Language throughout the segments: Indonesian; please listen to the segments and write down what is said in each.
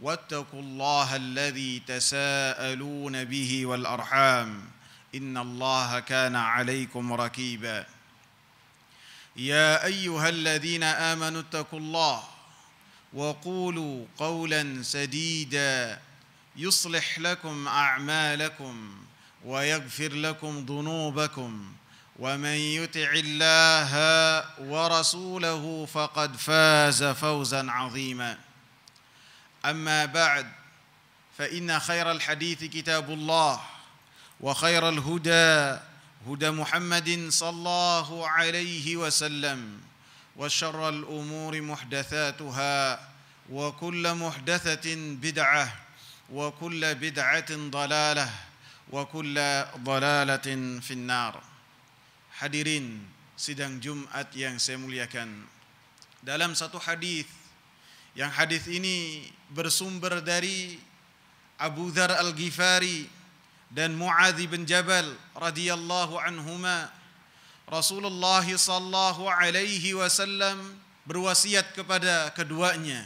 واتقوا الله الذي تساءلون به والارحام ان الله كان عليكم ركيبا يا ايها الذين امنوا اتقوا الله وقولوا قولا سديدا يصلح لكم اعمالكم ويغفر لكم ذنوبكم ومن يطع الله ورسوله فقد فاز فوزا عظيما أما بعد فإن خير الحديث كتاب الله وخير الهدى هدى محمد صلى الله عليه وسلم وشر الأمور محدثاتها وكل محدثة بدعة وكل بدعة ضلالة وكل ضلالة في النار حديرين سيدان جمعة yang saya muliakan Dalam satu hadis yang hadis ini bersumber dari Abu Dhar Al-Ghifari dan Muadz bin Jabal radhiyallahu anhuma Rasulullah sallallahu alaihi wasallam berwasiat kepada keduanya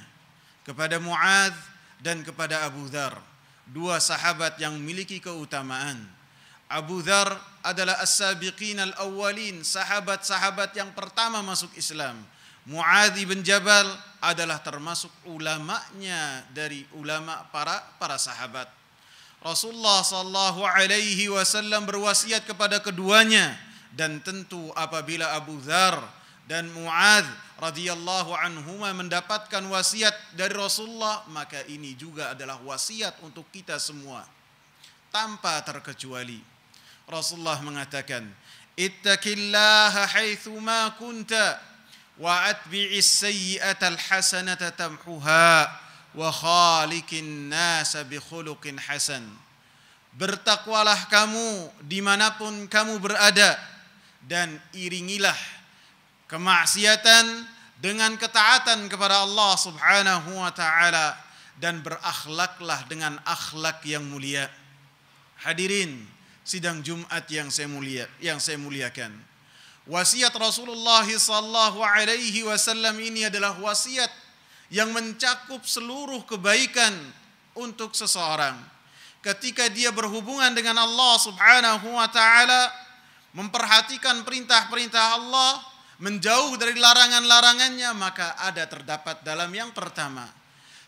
kepada Muadz dan kepada Abu Dhar dua sahabat yang memiliki keutamaan Abu Dhar adalah as-sabiqin al-awwalin sahabat-sahabat yang pertama masuk Islam Muadz bin Jabal adalah termasuk ulamanya dari ulama para para sahabat. Rasulullah sallallahu alaihi wasallam berwasiat kepada keduanya dan tentu apabila Abu Dzar dan Muadz radhiyallahu anhuma mendapatkan wasiat dari Rasulullah maka ini juga adalah wasiat untuk kita semua tanpa terkecuali. Rasulullah mengatakan, "Ittaqillaha haitsu ma kunta." وأتبع السيئة الحسنة تمحها وخالق الناس بخلق حسن Bertakwalah kamu dimanapun kamu berada dan iringilah kemaksiatan dengan ketaatan kepada Allah Subhanahu wa taala dan berakhlaklah dengan akhlak yang mulia. Hadirin sidang Jumat yang saya mulia yang saya muliakan. Wasiat Rasulullah sallallahu alaihi wasallam ini adalah wasiat yang mencakup seluruh kebaikan untuk seseorang. Ketika dia berhubungan dengan Allah Subhanahu wa taala, memperhatikan perintah-perintah Allah, menjauh dari larangan-larangannya, maka ada terdapat dalam yang pertama.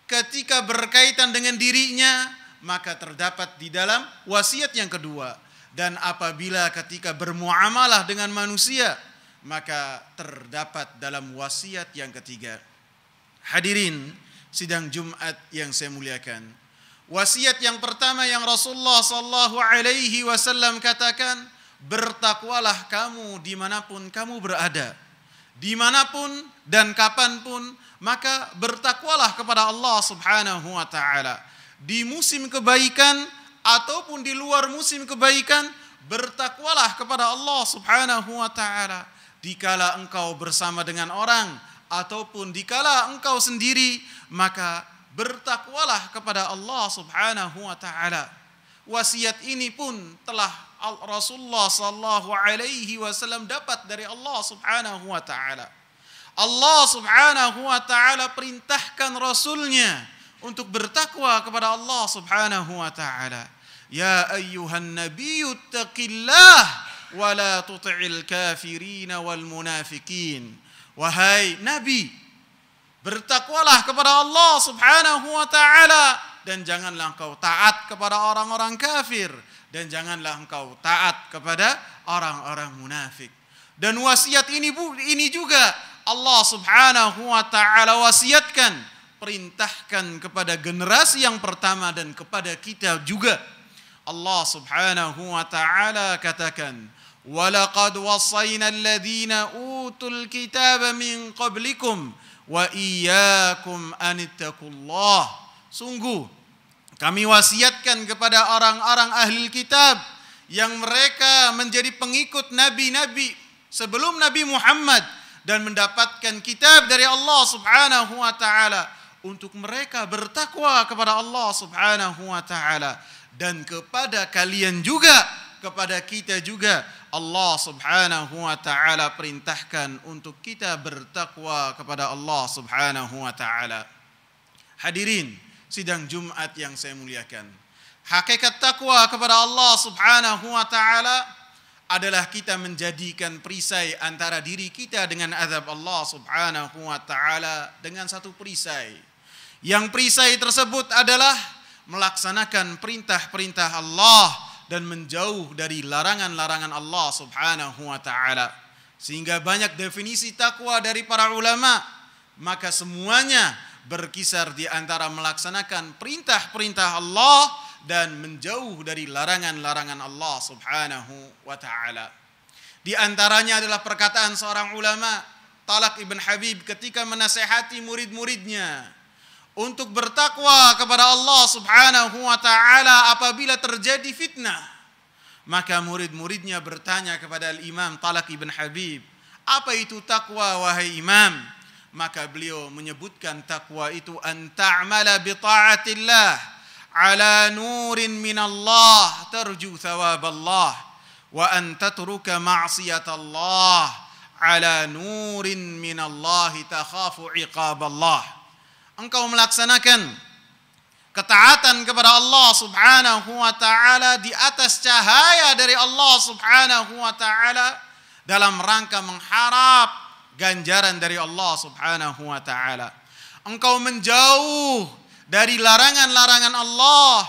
Ketika berkaitan dengan dirinya, maka terdapat di dalam wasiat yang kedua dan apabila ketika bermuamalah dengan manusia maka terdapat dalam wasiat yang ketiga hadirin sidang Jumat yang saya muliakan wasiat yang pertama yang Rasulullah sallallahu alaihi wasallam katakan bertakwalah kamu dimanapun kamu berada dimanapun dan kapanpun maka bertakwalah kepada Allah subhanahu wa ta'ala di musim kebaikan ataupun di luar musim kebaikan, bertakwalah kepada Allah Subhanahu wa taala. Dikala engkau bersama dengan orang ataupun dikala engkau sendiri, maka bertakwalah kepada Allah Subhanahu wa taala. Wasiat ini pun telah Rasulullah sallallahu alaihi wasallam dapat dari Allah Subhanahu wa taala. Allah Subhanahu wa taala perintahkan rasulnya untuk bertakwa kepada Allah Subhanahu wa taala. Ya ayyuhan nabiyyu taqillah wa la tuti'il kafirin wal munafiqin. Wahai nabi, bertakwalah kepada Allah Subhanahu wa taala dan janganlah engkau taat kepada orang-orang kafir dan janganlah engkau taat kepada orang-orang munafik. Dan wasiat ini ini juga Allah Subhanahu wa taala wasiatkan perintahkan kepada generasi yang pertama dan kepada kita juga. Allah Subhanahu wa taala katakan, "Walaqad wasayna alladhina utul kitaba min qablikum wa iyyakum an ittaqullah." Sungguh kami wasiatkan kepada orang-orang ahli kitab yang mereka menjadi pengikut nabi-nabi sebelum Nabi Muhammad dan mendapatkan kitab dari Allah Subhanahu wa taala untuk mereka bertakwa kepada Allah Subhanahu wa taala dan kepada kalian juga kepada kita juga Allah Subhanahu wa taala perintahkan untuk kita bertakwa kepada Allah Subhanahu wa taala. Hadirin sidang Jumat yang saya muliakan. Hakikat takwa kepada Allah Subhanahu wa taala adalah kita menjadikan perisai antara diri kita dengan azab Allah Subhanahu wa taala dengan satu perisai. Yang perisai tersebut adalah melaksanakan perintah-perintah Allah dan menjauh dari larangan-larangan Allah Subhanahu wa taala. Sehingga banyak definisi takwa dari para ulama, maka semuanya berkisar di antara melaksanakan perintah-perintah Allah dan menjauh dari larangan-larangan Allah Subhanahu wa taala. Di antaranya adalah perkataan seorang ulama Talak Ibn Habib ketika menasehati murid-muridnya untuk bertakwa kepada Allah Subhanahu wa taala apabila terjadi fitnah. Maka murid-muridnya bertanya kepada Imam Talak ibn Habib, "Apa itu takwa wahai Imam?" Maka beliau menyebutkan takwa itu an ta'mala bi ala nurin min Allah tarju thawab Allah wa an tatruka ma'siyat Allah ala nurin min Allah takhafu iqab Allah. engkau melaksanakan ketaatan kepada Allah Subhanahu wa taala di atas cahaya dari Allah Subhanahu wa taala dalam rangka mengharap ganjaran dari Allah Subhanahu wa taala. Engkau menjauh dari larangan-larangan Allah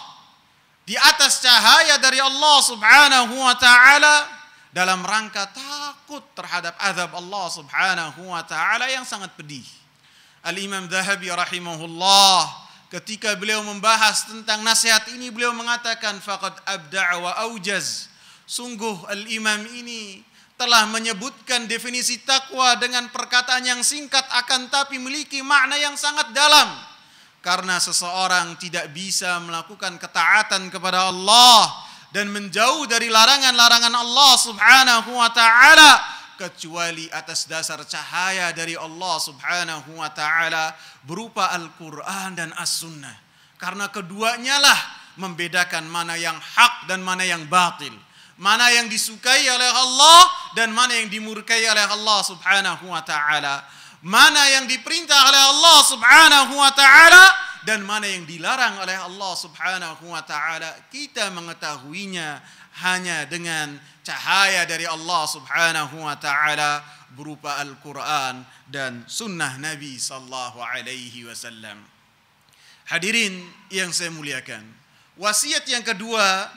di atas cahaya dari Allah Subhanahu wa taala dalam rangka takut terhadap azab Allah Subhanahu wa taala yang sangat pedih. Al-Imam Zahabi rahimahullah ketika beliau membahas tentang nasihat ini beliau mengatakan faqad abda'a wa aujaz sungguh al-imam ini telah menyebutkan definisi takwa dengan perkataan yang singkat akan tapi memiliki makna yang sangat dalam karena seseorang tidak bisa melakukan ketaatan kepada Allah dan menjauh dari larangan-larangan Allah Subhanahu wa taala kecuali atas dasar cahaya dari Allah Subhanahu wa taala berupa Al-Qur'an dan As-Sunnah. Karena keduanya lah membedakan mana yang hak dan mana yang batil, mana yang disukai oleh Allah dan mana yang dimurkai oleh Allah Subhanahu wa taala, mana yang diperintah oleh Allah Subhanahu wa taala dan mana yang dilarang oleh Allah Subhanahu wa taala. Kita mengetahuinya hanya dengan cahaya dari Allah Subhanahu wa taala berupa Al-Qur'an dan sunnah Nabi sallallahu alaihi wasallam. Hadirin yang saya muliakan, wasiat yang kedua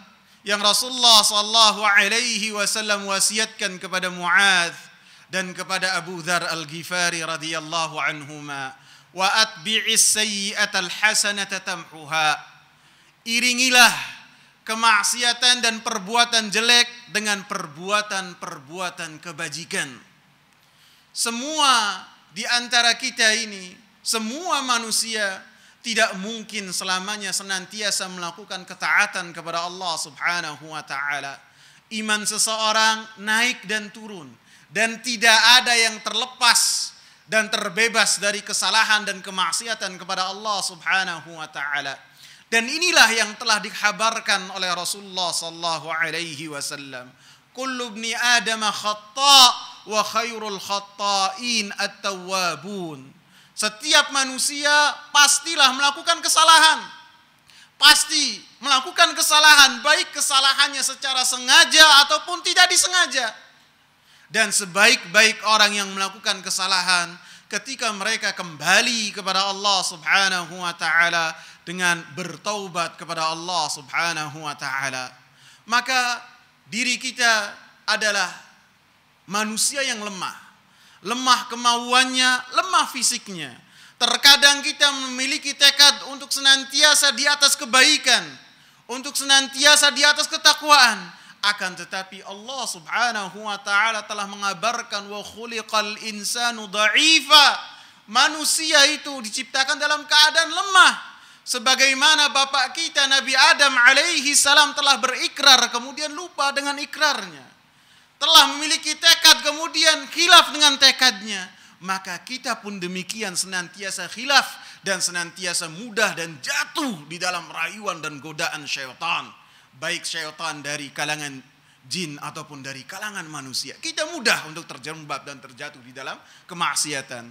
yang Rasulullah sallallahu alaihi wasallam wasiatkan kepada Muadz dan kepada Abu Dhar Al-Ghifari radhiyallahu anhuma wa atbi'is sayyi'ata al-hasanata tamhuha iringilah kemaksiatan dan perbuatan jelek dengan perbuatan-perbuatan kebajikan. Semua di antara kita ini, semua manusia tidak mungkin selamanya senantiasa melakukan ketaatan kepada Allah Subhanahu wa taala. Iman seseorang naik dan turun dan tidak ada yang terlepas dan terbebas dari kesalahan dan kemaksiatan kepada Allah Subhanahu wa taala. Dan inilah yang telah dikhabarkan oleh Rasulullah sallallahu alaihi wasallam. Kullu ibni Adam khata wa khairul khata'in at-tawwabun. Setiap manusia pastilah melakukan kesalahan. Pasti melakukan kesalahan, baik kesalahannya secara sengaja ataupun tidak disengaja. Dan sebaik-baik orang yang melakukan kesalahan ketika mereka kembali kepada Allah Subhanahu wa taala dengan bertaubat kepada Allah Subhanahu wa taala maka diri kita adalah manusia yang lemah lemah kemauannya lemah fisiknya terkadang kita memiliki tekad untuk senantiasa di atas kebaikan untuk senantiasa di atas ketakwaan akan tetapi Allah subhanahu wa ta'ala telah mengabarkan wa khuliqal insanu da'ifa. Manusia itu diciptakan dalam keadaan lemah. Sebagaimana bapak kita Nabi Adam alaihi salam telah berikrar kemudian lupa dengan ikrarnya. Telah memiliki tekad kemudian khilaf dengan tekadnya. Maka kita pun demikian senantiasa khilaf dan senantiasa mudah dan jatuh di dalam rayuan dan godaan syaitan baik syaitan dari kalangan jin ataupun dari kalangan manusia. Kita mudah untuk terjerembab dan terjatuh di dalam kemaksiatan.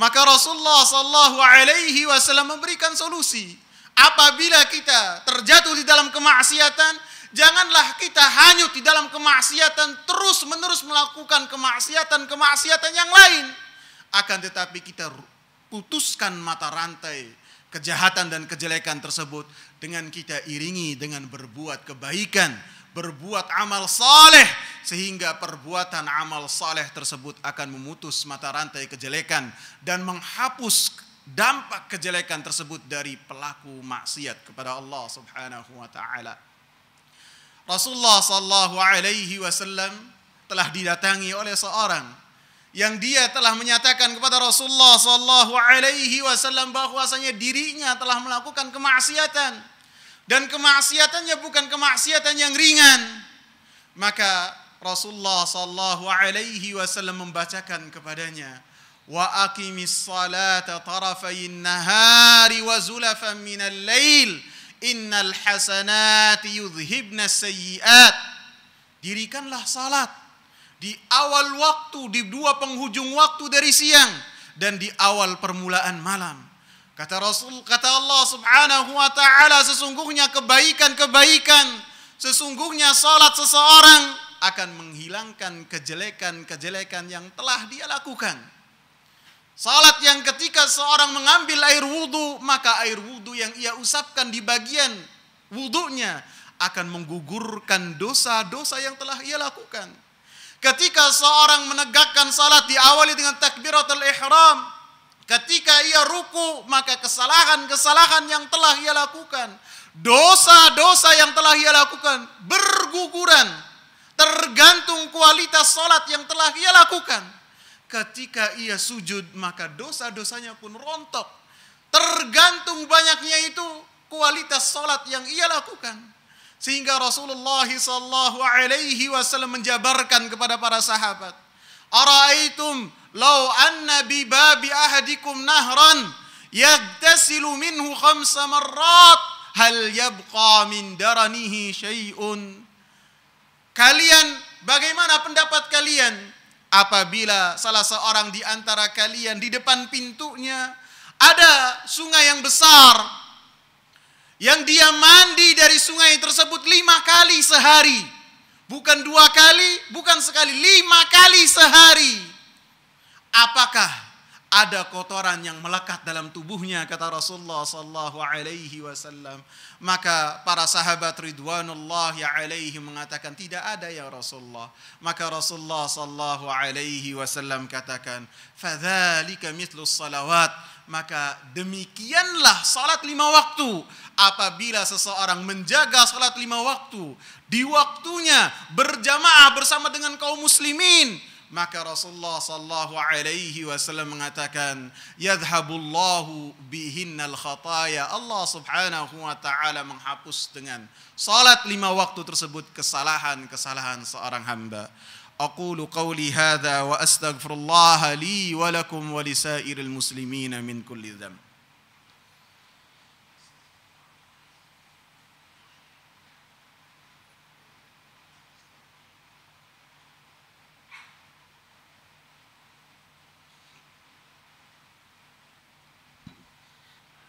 Maka Rasulullah Shallallahu Alaihi Wasallam memberikan solusi. Apabila kita terjatuh di dalam kemaksiatan, janganlah kita hanyut di dalam kemaksiatan terus menerus melakukan kemaksiatan kemaksiatan yang lain. Akan tetapi kita putuskan mata rantai kejahatan dan kejelekan tersebut dengan kita iringi dengan berbuat kebaikan, berbuat amal saleh sehingga perbuatan amal saleh tersebut akan memutus mata rantai kejelekan dan menghapus dampak kejelekan tersebut dari pelaku maksiat kepada Allah Subhanahu wa taala. Rasulullah sallallahu alaihi wasallam telah didatangi oleh seorang yang dia telah menyatakan kepada Rasulullah Shallallahu Alaihi Wasallam bahwasanya dirinya telah melakukan kemaksiatan dan kemaksiatannya bukan kemaksiatan yang ringan maka Rasulullah Shallallahu Alaihi Wasallam membacakan kepadanya wa aqimis salata tarafayn nahari wa zulafan minal lail innal hasanati yudhibna sayyiat dirikanlah salat di awal waktu, di dua penghujung waktu dari siang dan di awal permulaan malam. Kata Rasul, kata Allah Subhanahu wa taala sesungguhnya kebaikan-kebaikan, sesungguhnya salat seseorang akan menghilangkan kejelekan-kejelekan yang telah dia lakukan. Salat yang ketika seorang mengambil air wudhu, maka air wudhu yang ia usapkan di bagian wudhunya akan menggugurkan dosa-dosa yang telah ia lakukan. Ketika seorang menegakkan salat diawali dengan takbiratul ihram, ketika ia ruku maka kesalahan-kesalahan yang telah ia lakukan, dosa-dosa yang telah ia lakukan berguguran tergantung kualitas salat yang telah ia lakukan. Ketika ia sujud maka dosa-dosanya pun rontok. Tergantung banyaknya itu kualitas salat yang ia lakukan. Sehingga Rasulullah sallallahu alaihi wasallam menjabarkan kepada para sahabat, "Ara'aitum law anna bi babi ahadikum nahran yagtasilu minhu khamsa marrat, hal yabqa min daranihi syai'un?" Kalian bagaimana pendapat kalian apabila salah seorang di antara kalian di depan pintunya ada sungai yang besar yang dia mandi dari sungai tersebut lima kali sehari. Bukan dua kali, bukan sekali, lima kali sehari. Apakah ada kotoran yang melekat dalam tubuhnya kata Rasulullah sallallahu alaihi wasallam maka para sahabat ridwanullah ya alaihi mengatakan tidak ada ya Rasulullah maka Rasulullah sallallahu alaihi wasallam katakan fadzalika mithlu salawat maka demikianlah salat lima waktu apabila seseorang menjaga sholat lima waktu di waktunya berjamaah bersama dengan kaum muslimin maka Rasulullah sallallahu alaihi wasallam mengatakan yadhhabullahu bihinnal khataya Allah Subhanahu wa taala menghapus dengan salat lima waktu tersebut kesalahan-kesalahan seorang hamba أقول قولي هذا وأستغفر الله لي ولكم ولسائر muslimina min kulli ذنب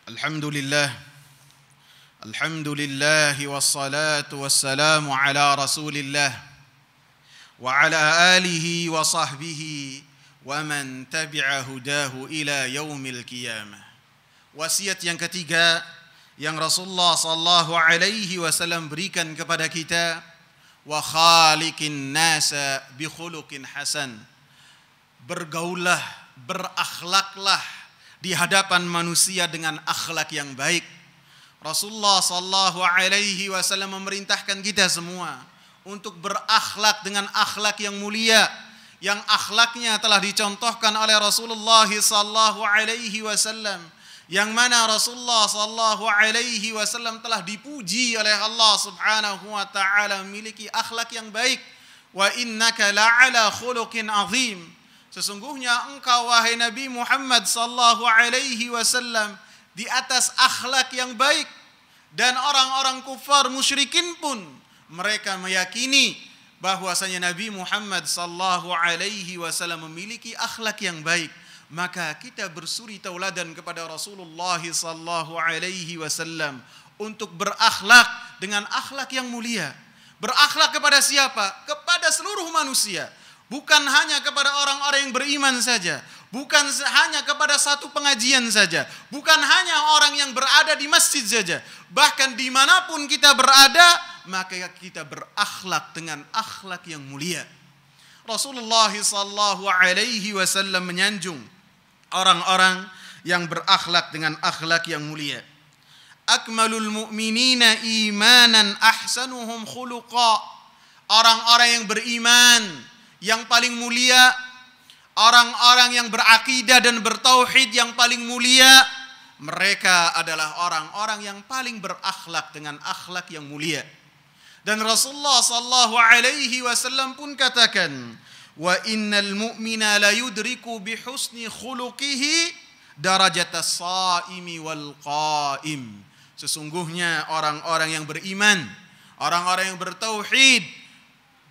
الحمد لله الحمد لله والصلاة والسلام على رسول الله وعلى آله وصحبه ومن تبع هداه إلى يوم القيامة وسيت yang yang Rasulullah sallallahu alaihi wasallam berikan kepada kita wa khaliqin nasa bi khuluqin hasan. Bergaulah, berakhlaklah di hadapan manusia dengan akhlak yang baik. Rasulullah Shallallahu Alaihi Wasallam memerintahkan kita semua untuk berakhlak dengan akhlak yang mulia, yang akhlaknya telah dicontohkan oleh Rasulullah Shallallahu Alaihi Wasallam, yang mana Rasulullah Shallallahu Alaihi Wasallam telah dipuji oleh Allah Subhanahu Wa Taala memiliki akhlak yang baik. Wa innaka la'ala khuluqin azim Sesungguhnya engkau wahai Nabi Muhammad sallallahu alaihi wasallam di atas akhlak yang baik dan orang-orang kufar musyrikin pun mereka meyakini bahwasanya Nabi Muhammad sallallahu alaihi wasallam memiliki akhlak yang baik maka kita bersuri tauladan kepada Rasulullah sallallahu alaihi wasallam untuk berakhlak dengan akhlak yang mulia berakhlak kepada siapa kepada seluruh manusia Bukan hanya kepada orang-orang yang beriman saja. Bukan hanya kepada satu pengajian saja. Bukan hanya orang yang berada di masjid saja. Bahkan dimanapun kita berada, maka kita berakhlak dengan akhlak yang mulia. Rasulullah Sallallahu Alaihi Wasallam menyanjung orang-orang yang berakhlak dengan akhlak yang mulia. Akmalul mu'minina imanan ahsanuhum khuluqa. Orang-orang yang beriman, yang paling mulia, orang-orang yang berakidah dan bertauhid yang paling mulia, mereka adalah orang-orang yang paling berakhlak dengan akhlak yang mulia. Dan Rasulullah sallallahu alaihi wasallam pun katakan, "Wa innal mu'mina la yudriku bi husni khuluqihi darajatas saimi wal qaim." Sesungguhnya orang-orang yang beriman, orang-orang yang bertauhid,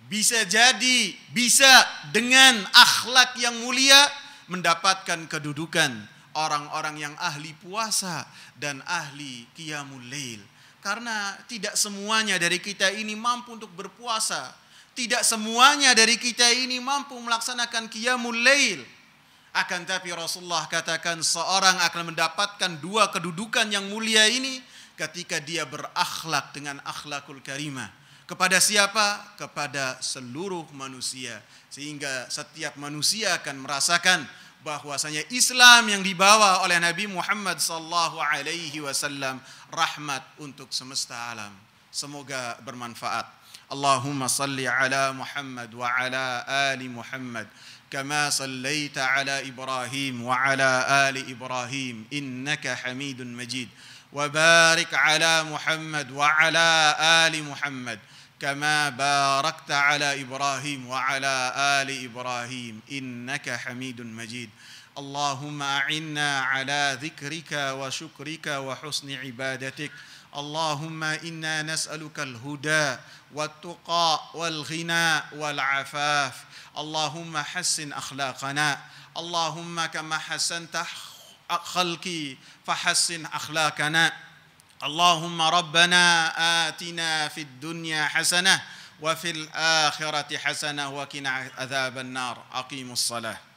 bisa jadi bisa dengan akhlak yang mulia mendapatkan kedudukan orang-orang yang ahli puasa dan ahli qiyamul lail. Karena tidak semuanya dari kita ini mampu untuk berpuasa. Tidak semuanya dari kita ini mampu melaksanakan qiyamul lail. Akan tapi Rasulullah katakan seorang akan mendapatkan dua kedudukan yang mulia ini ketika dia berakhlak dengan akhlakul karimah kepada siapa? Kepada seluruh manusia. Sehingga setiap manusia akan merasakan bahwasanya Islam yang dibawa oleh Nabi Muhammad sallallahu alaihi wasallam rahmat untuk semesta alam. Semoga bermanfaat. Allahumma salli ala Muhammad wa ala ali Muhammad كما صليت على ابراهيم وعلى ال ابراهيم انك حميد مجيد وبارك على محمد وعلى ال محمد كما باركت على ابراهيم وعلى ال ابراهيم انك حميد مجيد اللهم اعنا على ذكرك وشكرك وحسن عبادتك اللهم انا نسالك الهدى والتقى والغنى والعفاف اللهم حسن اخلاقنا اللهم كما حسنت خلقي فحسن اخلاقنا اللهم ربنا آتنا في الدنيا حسنة وفي الآخرة حسنة وقنا عذاب النار أقيموا الصلاة